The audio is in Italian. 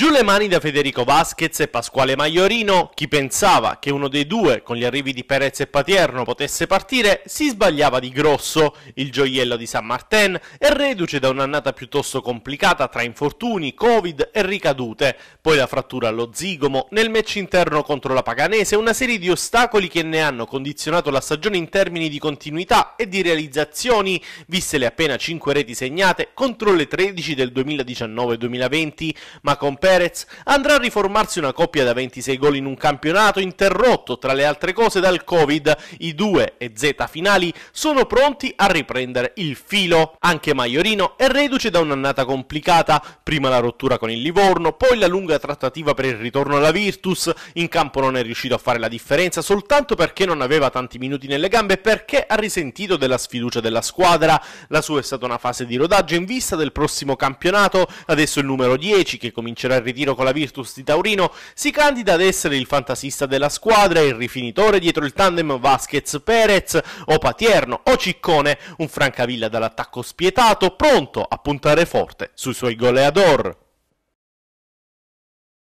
Giù le mani da Federico Vasquez e Pasquale Maiorino, chi pensava che uno dei due, con gli arrivi di Perez e Patierno, potesse partire, si sbagliava di grosso. Il gioiello di San Martin è reduce da un'annata piuttosto complicata tra infortuni, covid e ricadute, poi la frattura allo zigomo, nel match interno contro la Paganese, una serie di ostacoli che ne hanno condizionato la stagione in termini di continuità e di realizzazioni, viste le appena 5 reti segnate contro le 13 del 2019-2020, ma con Perez andrà a riformarsi una coppia da 26 gol in un campionato interrotto tra le altre cose dal Covid. I due e Z finali sono pronti a riprendere il filo. Anche Maiorino è reduce da un'annata complicata, prima la rottura con il Livorno, poi la lunga trattativa per il ritorno alla Virtus. In campo non è riuscito a fare la differenza soltanto perché non aveva tanti minuti nelle gambe e perché ha risentito della sfiducia della squadra. La sua è stata una fase di rodaggio in vista del prossimo campionato. Adesso il numero 10 che comincerà al ritiro con la Virtus di Taurino, si candida ad essere il fantasista della squadra il rifinitore dietro il tandem Vasquez-Perez o Patierno o Ciccone, un Francavilla dall'attacco spietato, pronto a puntare forte sui suoi goleador.